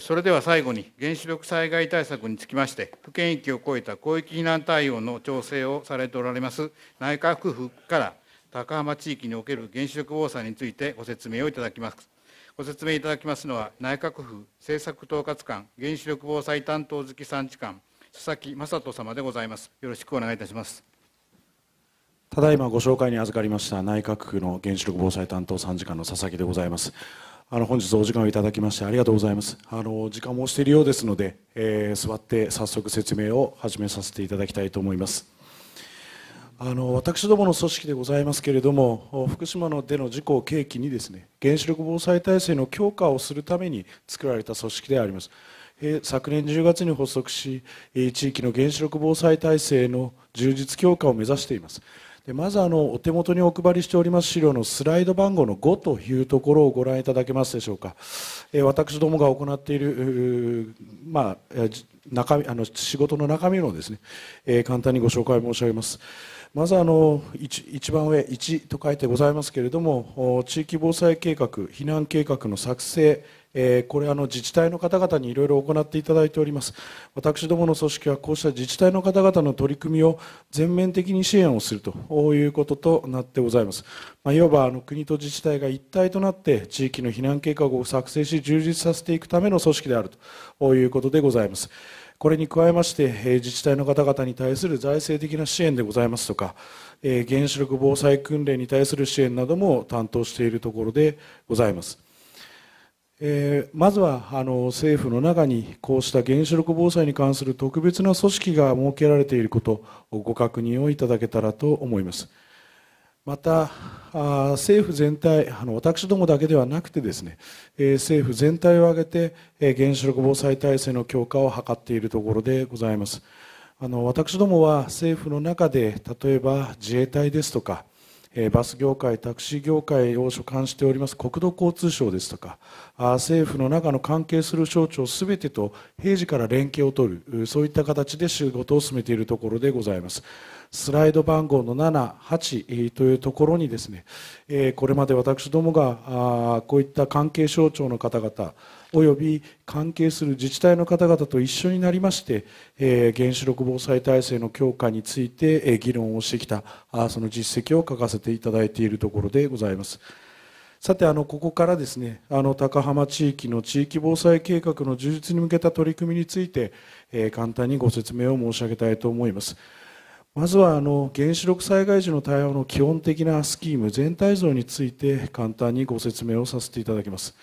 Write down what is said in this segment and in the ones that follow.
それでは最後に原子力災害対策につきまして府県域を超えた広域避難対応の調整をされておられます内閣府から高浜地域における原子力防災についてご説明をいただきますご説明いただきますのは内閣府政策統括官原子力防災担当付き参事官佐々木正人様でございますよろしくお願いいたしますただいまご紹介に預かりました内閣府の原子力防災担当参事官の佐々木でございますあの本日お時間をいただきましてありがとうございます。あの時間も押しているようですので、えー、座って早速説明を始めさせていただきたいと思います。あの私どもの組織でございますけれども福島のでの事故を契機にですね原子力防災体制の強化をするために作られた組織であります昨年10月に発足し地域の原子力防災体制の充実強化を目指していますでまずあのお手元にお配りしております資料のスライド番号の5というところをご覧いただけますでしょうか、えー、私どもが行っている、まあ、中あの仕事の中身をですね、えー、簡単にご紹介申し上げますまずあの 1, 1番上1と書いてございますけれども地域防災計画避難計画の作成えー、これあの自治体の方々にいろいろ行っていただいております私どもの組織はこうした自治体の方々の取り組みを全面的に支援をするということとなってございます、まあ、いわばあの国と自治体が一体となって地域の避難計画を作成し充実させていくための組織であるということでございますこれに加えまして、自治体の方々に対する財政的な支援でございますとか、原子力防災訓練に対する支援なども担当しているところでございます。えー、まずはあの政府の中にこうした原子力防災に関する特別な組織が設けられていることをご確認をいただけたらと思います。また政府全体あの私どもだけではなくてですね、えー、政府全体を挙げて、えー、原子力防災体制の強化を図っているところでございますあの私どもは政府の中で例えば自衛隊ですとかえバス業界、タクシー業界を所管しております国土交通省ですとか、政府の中の関係する省庁すべてと平時から連携を取る、そういった形で仕事を進めているところでございます。スライド番号の7、8というところにですね、これまで私どもがこういった関係省庁の方々、および関係する自治体の方々と一緒になりまして、原子力防災体制の強化について議論をしてきた、その実績を書かせていただいているところでございます。さてあのここからですねあの高浜地域の地域防災計画の充実に向けた取り組みについて、えー、簡単にご説明を申し上げたいと思います。まずはあの原子力災害時の対応の基本的なスキーム全体像について簡単にご説明をさせていただきます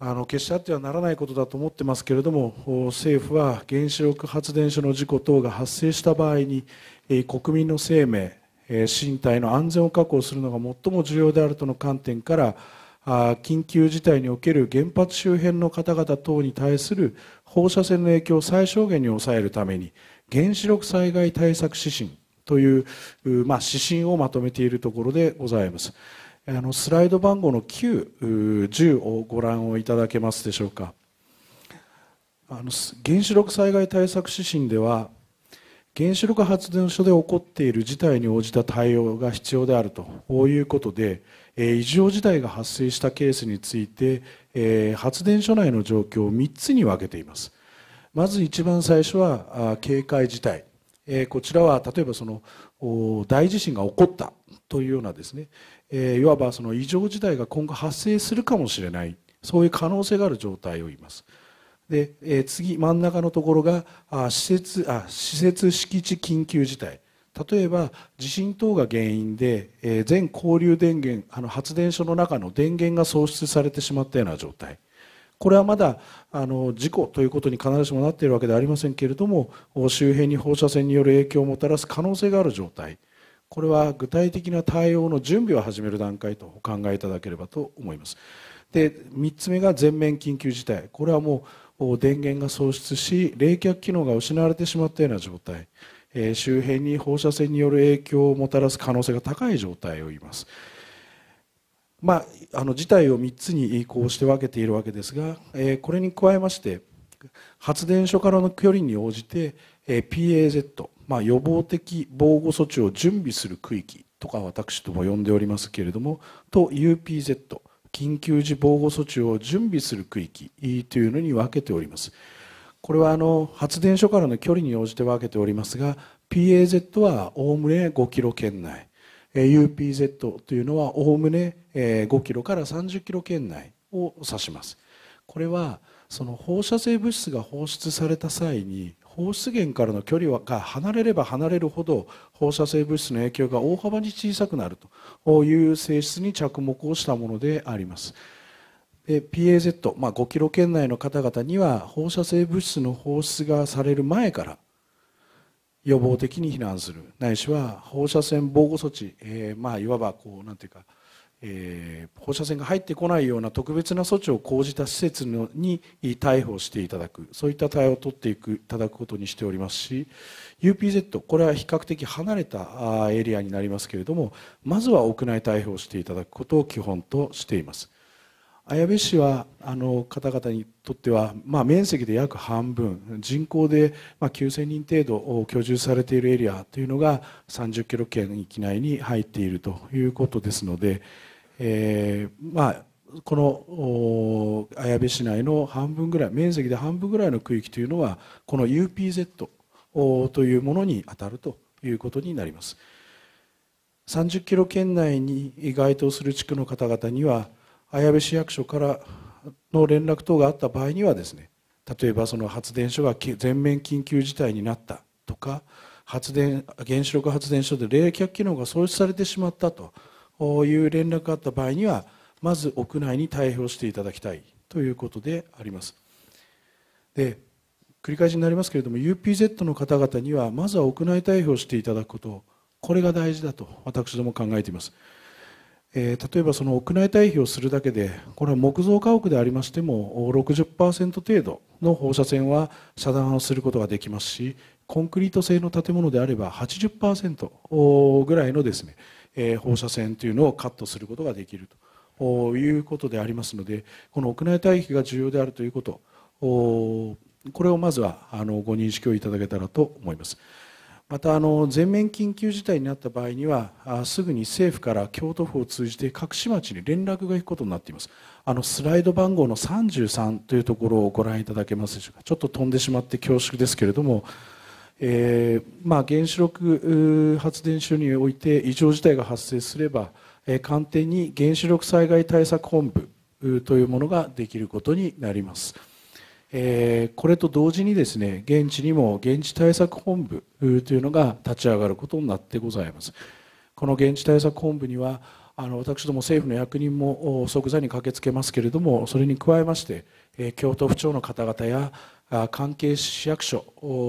あの決してあってはならないことだと思ってますけれども政府は原子力発電所の事故等が発生した場合に国民の生命身体の安全を確保するのが最も重要であるとの観点から緊急事態における原発周辺の方々等に対する放射線の影響を最小限に抑えるために原子力災害対策指針という、まあ、指針をまとめているところでございます。あのスライド番号の9、10をご覧をいただけますでしょうか。あの原子力災害対策指針では原子力発電所で起こっている事態に応じた対応が必要であるということでえ異常事態が発生したケースについてえ発電所内の状況を3つに分けていますまず一番最初は警戒事態、えー、こちらは例えばその大地震が起こったというようなですね、えー、いわばその異常事態が今後発生するかもしれないそういう可能性がある状態を言いますで、えー、次真ん中のところがあ施設あ施設敷地緊急事態例えば地震等が原因で、え全交流電源あの発電所の中の電源が喪失されてしまったような状態これはまだあの事故ということに必ずしもなっているわけではありませんけれども周辺に放射線による影響をもたらす可能性がある状態これは具体的な対応の準備を始める段階とお考えいただければと思いますで3つ目が全面緊急事態これはもう電源が喪失し冷却機能が失われてしまったような状態周辺に放射線による影響をもたらす可能性が高い状態を言いますまあ、あの事態を3つにこうして分けているわけですが、えー、これに加えまして発電所からの距離に応じて、えー、PAZ、まあ、予防的防護措置を準備する区域とか私とも呼んでおりますけれどもと UPZ 緊急時防護措置を準備する区域というのに分けておりますこれはあの発電所からの距離に応じて分けておりますが PAZ はおおむね5キロ圏内 UPZ というのはおおむね5キロから30キロ圏内を指しますこれはその放射性物質が放出された際に放出源からの距離が離れれば離れるほど放射性物質の影響が大幅に小さくなるという性質に着目をしたものであります。PAZ、ま5キロ圏内の方々には放射性物質の放出がされる前から予防的に避難するないしは放射線防護措置、えー、まあ、いわばこうなんていうか、えー、放射線が入ってこないような特別な措置を講じた施設に逮捕していただくそういった対応を取っていくいただくことにしておりますし UPZ これは比較的離れたエリアになりますけれどもまずは屋内逮捕していただくことを基本としています。綾部市はあの方々にとっては、まあ、面積で約半分人口で、まあ、9000人程度居住されているエリアというのが30キロ圏域内に入っているということですので、えー、まあ、この綾部市内の半分ぐらい面積で半分ぐらいの区域というのはこの UPZ というものに当たるということになります30キロ圏内に該当する地区の方々には綾部市役所からの連絡等があった場合にはですね例えばその発電所が全面緊急事態になったとか発電原子力発電所で冷却機能が喪失されてしまったという連絡があった場合にはまず屋内に退避をしていただきたいということであります。で繰り返しになりますけれども UPZ の方々にはまずは屋内退避をしていただくことこれが大事だと私ども考えていますえー、例えばその屋内退避をするだけでこれは木造家屋でありましても60%程度の放射線は遮断をすることができますしコンクリート製の建物であれば80%ぐらいのですね、えー、放射線というのをカットすることができるということでありますのでこの屋内退避が重要であるということこれをまずはあのご認識をいただけたらと思います。またあの全面緊急事態になった場合にはすぐに政府から京都府を通じて各市町に連絡が行くことになっていますあのスライド番号の33というところをご覧いただけますでしょうかちょっと飛んでしまって恐縮ですけれども、えー、まあ、原子力発電所において異常事態が発生すれば、えー、官邸に原子力災害対策本部というものができることになります。えこれと同時にですね現地にも現地対策本部というのが立ち上がることになってございますこの現地対策本部にはあの私ども政府の役人も即座に駆けつけますけれどもそれに加えまして、え京都府庁の方々や関係市役所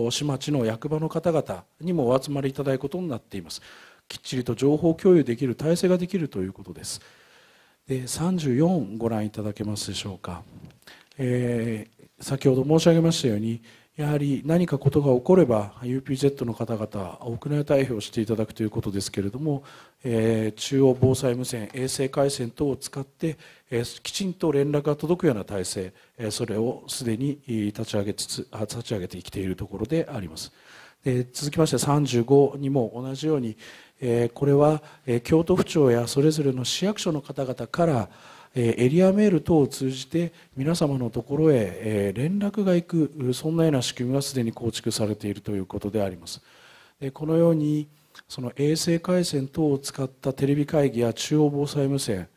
市町の役場の方々にもお集まりいただくことになっていますきっちりと情報共有できる体制ができるということですで34ご覧いただけますでしょうか、えー先ほど申し上げましたようにやはり何かことが起これば UPZ の方々お国内退避をしていただくということですけれども、えー、中央防災無線衛星回線等を使って、えー、きちんと連絡が届くような体制、えー、それをすでに立ち上げつつ立ち上げてきているところであります。で続きまして35にも同じように、えこれは、え京都府庁やそれぞれの市役所の方々からエリアメール等を通じて皆様のところへ連絡が行くそんなような仕組みがすでに構築されているということでありますこのようにその衛星回線等を使ったテレビ会議や中央防災無線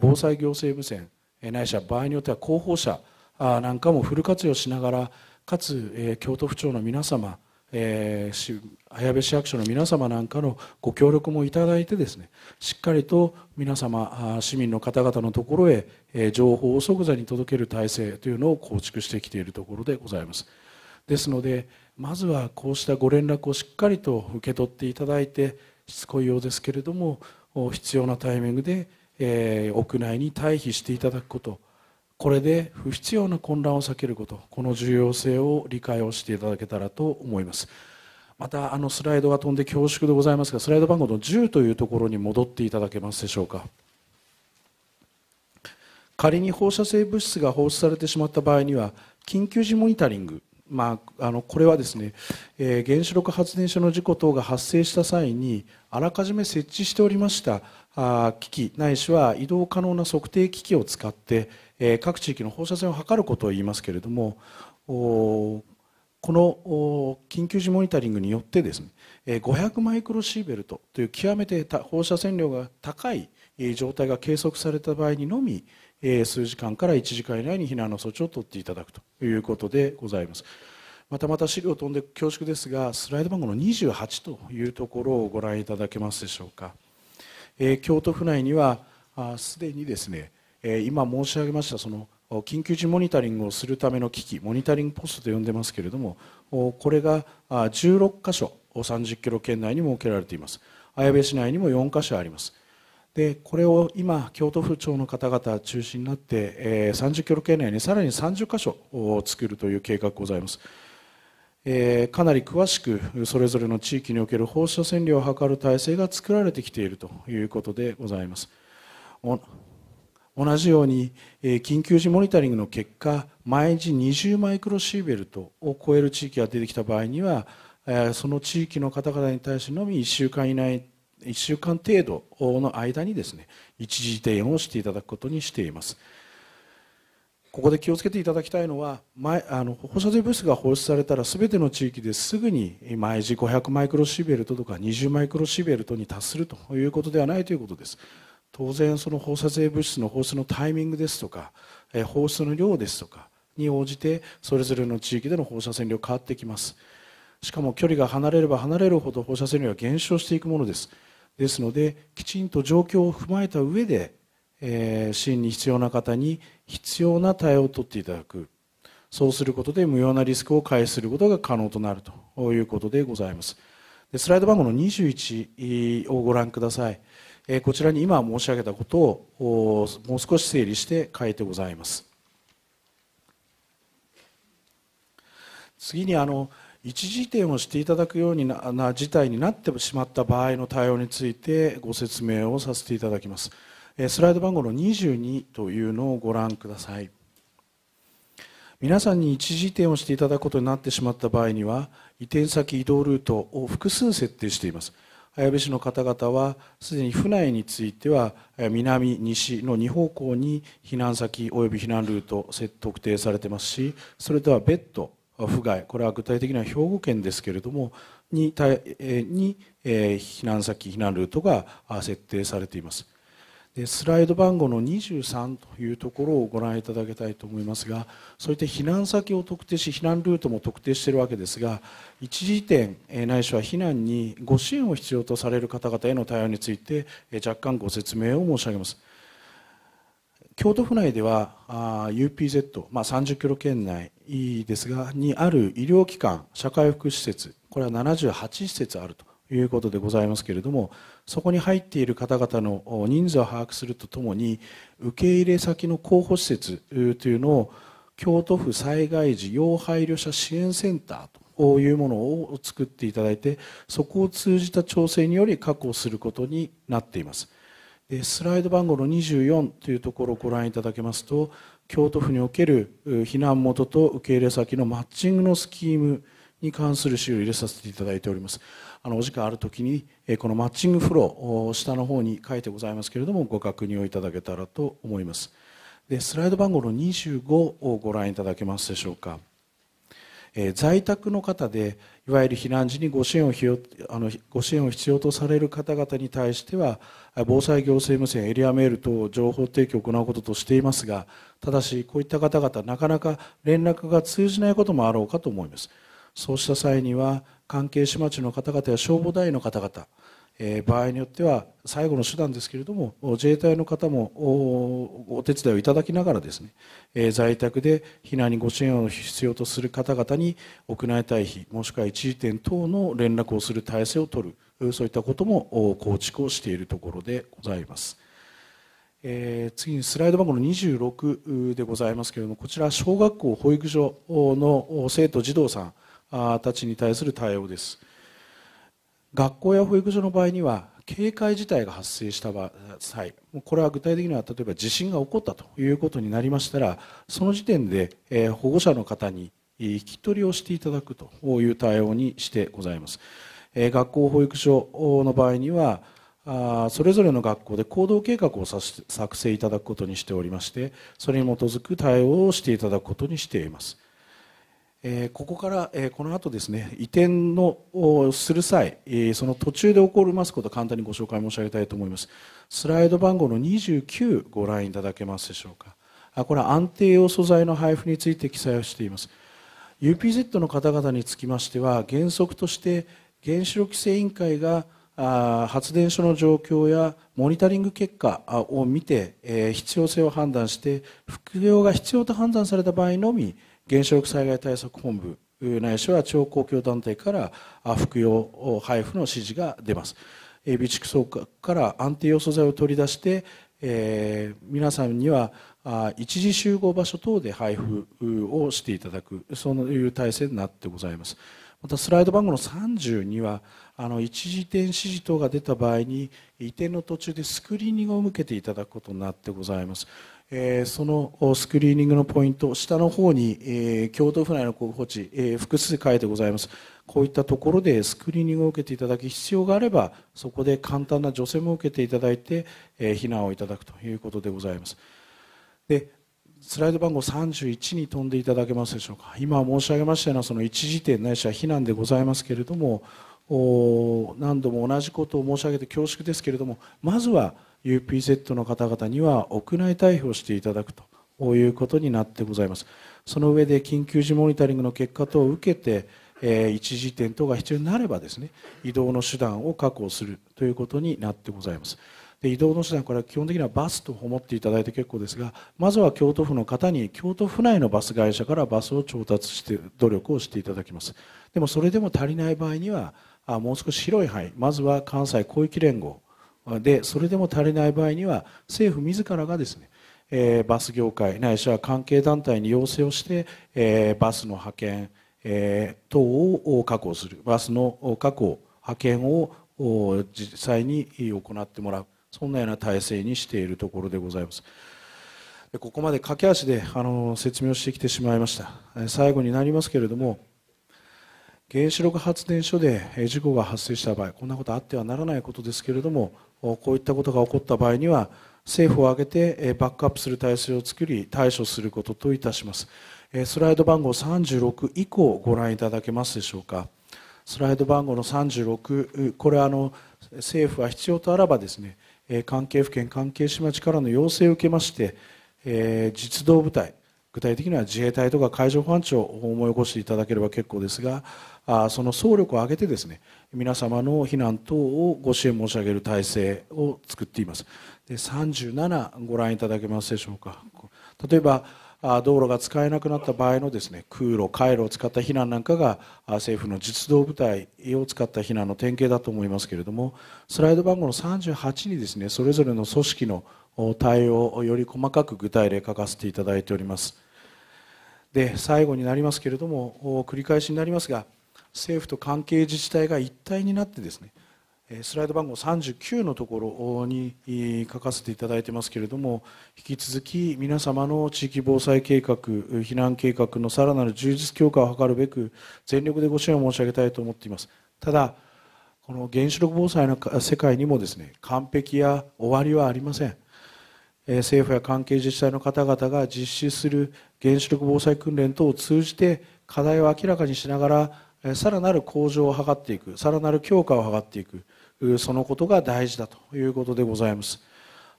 防災行政無線ないしは場合によっては広報者なんかもフル活用しながらかつ京都府庁の皆様えー、綾部市役所の皆様なんかのご協力もいただいてですねしっかりと皆様市民の方々のところへ、えー、情報を即座に届ける体制というのを構築してきているところでございますですのでまずはこうしたご連絡をしっかりと受け取っていただいてしつこいようですけれども必要なタイミングで、えー、屋内に退避していただくことこれで不必要な混乱を避けることこの重要性を理解をしていただけたらと思いますまたあのスライドが飛んで恐縮でございますがスライド番号の10というところに戻っていただけますでしょうか仮に放射性物質が放出されてしまった場合には緊急時モニタリングまあ、あのこれはですね、えー、原子力発電所の事故等が発生した際にあらかじめ設置しておりましたあ機器ないしは移動可能な測定機器を使ってえー、各地域の放射線を測ることを言いますけれどもこの緊急時モニタリングによってですね500マイクロシーベルトという極めて放射線量が高い状態が計測された場合にのみ数時間から1時間以内に避難の措置を取っていただくということでございます。またまた資料飛んで恐縮ですがスライド番号の28というところをご覧いただけますでしょうか、えー、京都府内にはすでにですねえ今申し上げましたその緊急時モニタリングをするための機器モニタリングポストと呼んでますけれどもこれが16箇所30キロ圏内に設けられています綾部市内にも4箇所ありますでこれを今京都府庁の方々中心になって、え30キロ圏内にさらに30箇所を作るという計画ございます、えかなり詳しくそれぞれの地域における放射線量を測る体制が作られてきているということでございます同じように緊急時モニタリングの結果毎日20マイクロシーベルトを超える地域が出てきた場合にはその地域の方々に対してのみ1週間以内1週間程度の間にですね一時停止をしていただくことにしていますここで気をつけていただきたいのは前あの放射性物質が放出されたら全ての地域ですぐに毎時500マイクロシーベルトとか20マイクロシーベルトに達するということではないということです当然その放射性物質の放出のタイミングですとか放出の量ですとかに応じてそれぞれの地域での放射線量変わってきますしかも距離が離れれば離れるほど放射線量は減少していくものですですのできちんと状況を踏まえた上で、えー、支援に必要な方に必要な対応を取っていただくそうすることで無用なリスクを回避することが可能となるということでございますでスライド番号の21をご覧ください。えこちらに今申し上げたことをもう少し整理して書いてございます次にあの一時点をしていただくような事態になってしまった場合の対応についてご説明をさせていただきますスライド番号の22というのをご覧ください皆さんに一時移転をしていただくことになってしまった場合には移転先移動ルートを複数設定しています綾部市の方々はすでに府内については南西の2方向に避難先および避難ルート特定されてますしそれとは別途府外これは具体的には兵庫県ですけれどもにに避難先避難ルートが設定されています。でスライド番号の23というところをご覧いただきたいと思いますがそういった避難先を特定し避難ルートも特定しているわけですが一時点ないしは避難にご支援を必要とされる方々への対応について若干ご説明を申し上げます。京都府内では UPZ、まあ、30キロ圏内ですがにある医療機関社会福祉施設これは78施設あるということでございますけれどもそこに入っている方々の人数を把握するとともに受け入れ先の候補施設というのを京都府災害時要配慮者支援センターというものを作っていただいてそこを通じた調整により確保することになっていますスライド番号の24というところをご覧いただけますと京都府における避難元と受け入れ先のマッチングのスキームに関する資料を入れさせていただいておりますあのお時間ある時に、えこのマッチングフロー下の方に書いてございますけれどもご確認をいただけたらと思いますでスライド番号の25をご覧いただけますでしょうか、えー、在宅の方でいわゆる避難時にご支援をひよあのご支援を必要とされる方々に対しては防災行政無線エリアメール等情報提供を行うこととしていますがただしこういった方々なかなか連絡が通じないこともあろうかと思いますそうした際には関係市町の方々や消防団員の方々、え場合によっては最後の手段ですけれども自衛隊の方もお手伝いをいただきながらですね、え在宅で避難にご支援を必要とする方々に屋内退避もしくは一時点等の連絡をする体制を取るそういったことも構築をしているところでございます。え次にスライド番号の26でございますけれどもこちら小学校保育所の生徒児童さんたちに対する対応です学校や保育所の場合には警戒事態が発生した際これは具体的には例えば地震が起こったということになりましたらその時点で、え保護者の方に引き取りをしていただくという対応にしてございます、え学校保育所の場合にはあそれぞれの学校で行動計画を作成いただくことにしておりましてそれに基づく対応をしていただくことにしていますえここから、えこの後ですね移転のする際、えその途中で起こりますことを簡単にご紹介申し上げたいと思いますスライド番号の29ご覧いただけますでしょうかあこれは安定用素材の配布について記載をしています UPZ の方々につきましては原則として原子力規制委員会があ発電所の状況やモニタリング結果を見て、え必要性を判断して服用が必要と判断された場合のみ原子力災害対策本部ないしは地方公共団体から服用配布の指示が出ます備蓄倉庫から安定要素剤を取り出して、えー、皆さんには一時集合場所等で配布をしていただくそういう体制になってございますまたスライド番号の30にはあの一時移転指示等が出た場合に移転の途中でスクリーニングを受けていただくことになってございますえそのスクリーニングのポイント、下の方に、え京都府内の候補地、え複数書いてございます。こういったところでスクリーニングを受けていただき、必要があれば、そこで簡単な除染も受けていただいて、え避難をいただくということでございます。でスライド番号31に飛んでいただけますでしょうか。今申し上げましたようなその一時点ないしは避難でございますけれども、何度も同じことを申し上げて恐縮ですけれども、まずは UPZ の方々には屋内退避をしていただくということになってございます。その上で緊急時モニタリングの結果等を受けて、えー、一時点等が必要になればですね移動の手段を確保するということになってございます。で移動の手段、これは基本的にはバスと思っていただいて結構ですが、まずは京都府の方に京都府内のバス会社からバスを調達して努力をしていただきます。でもそれでも足りない場合には、もう少し広い範囲、まずは関西広域連合でそれでも足りない場合には政府自らがですねえー、バス業界ないしは関係団体に要請をして、えー、バスの派遣、えー、等を確保するバスの確保派遣を実際に行ってもらうそんなような体制にしているところでございますここまで駆け足であの説明をしてきてしまいました最後になりますけれども原子力発電所で事故が発生した場合こんなことあってはならないことですけれどもこういったことが起こった場合には政府を挙げてバックアップする体制を作り対処することといたしますスライド番号36以降ご覧いただけますでしょうかスライド番号の36これあの政府は必要とあらばですね関係府県関係市町からの要請を受けまして、え実動部隊具体的には自衛隊とか海上保安庁を思い起こしていただければ結構ですがあその総力を挙げてですね皆様の避難等をご支援申し上げる体制を作っていますで37ご覧いただけますでしょうか例えば道路が使えなくなった場合のですね空路、回路を使った避難なんかが政府の実動部隊を使った避難の典型だと思いますけれどもスライド番号の38にですねそれぞれの組織の対応をより細かく具体例書かせていただいております。で最後になりますけれども繰り返しになりますが政府と関係自治体が一体になってですねスライド番号39のところに書かせていただいてますけれども引き続き皆様の地域防災計画避難計画のさらなる充実強化を図るべく全力でご支援を申し上げたいと思っていますただこの原子力防災の世界にもですね完璧や終わりはありません政府や関係自治体の方々が実施する原子力防災訓練等を通じて課題を明らかにしながらさらなる向上を図っていくさらなる強化を図っていくそのことが大事だということでございます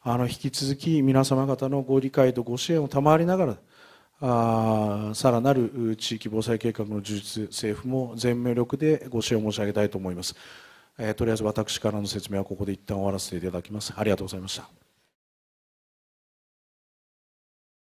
あの引き続き皆様方のご理解とご支援を賜りながらあさらなる地域防災計画の充実政府も全面力でご支援を申し上げたいと思います、えー、とりあえず私からの説明はここで一旦終わらせていただきますありがとうございました